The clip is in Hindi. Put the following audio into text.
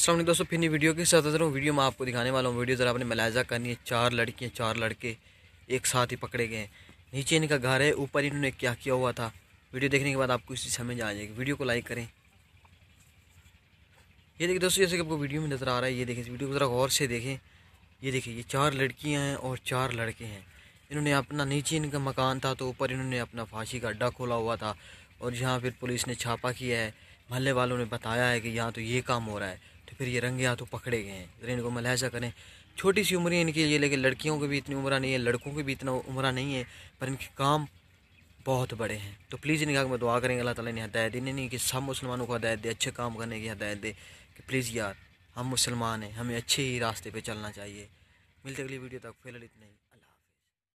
असल दोस्तों फिर वीडियो के साथ हूँ वीडियो में आपको दिखाने वाला हूँ वीडियो ज़रा आपने मलाजा करनी है चार लड़कियाँ चार लड़के एक साथ ही पकड़े गए हैं नीचे इनका घर है ऊपर इन्होंने क्या किया हुआ था वीडियो देखने के बाद आपको इसी समझ आ जाएगी वीडियो को लाइक करें ये देखिए दोस्तों जैसे कि आपको वीडियो में नज़र आ रहा है ये देखें वीडियो को ज़रा गौर से देखें ये देखिए ये चार लड़कियाँ हैं और चार लड़के हैं इन्होंने अपना नीचे इनका मकान था तो ऊपर इन्होंने अपना फांसी का अड्डा खोला हुआ था और जहाँ फिर पुलिस ने छापा किया है महल्ले वालों ने बताया है कि यहाँ तो ये काम हो रहा है फिर ये रंगे हाथों पकड़े गए हैं अगर इनको मलहजा करें छोटी सी उम्र इनकी ये लेकिन लड़कियों की भी इतनी उम्र नहीं है लड़कों की भी इतना उम्र नहीं है पर इनके काम बहुत बड़े हैं तो प्लीज़ इनका मैं दुआ करेंगे अल्लाह ताला ने हदायत दी नहीं कि सब मुसलमानों को हदायत दे अच्छे काम करने की हदायत दे कि प्लीज़ यार हम मुसलमान हैं हमें अच्छे ही रास्ते पे चलना चाहिए मिलते अगली वीडियो तक फिलहाल इतना ही